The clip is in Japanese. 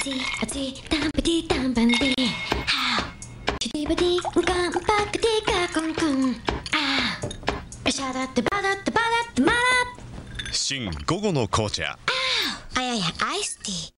ああ新午後の紅茶あややアイスティー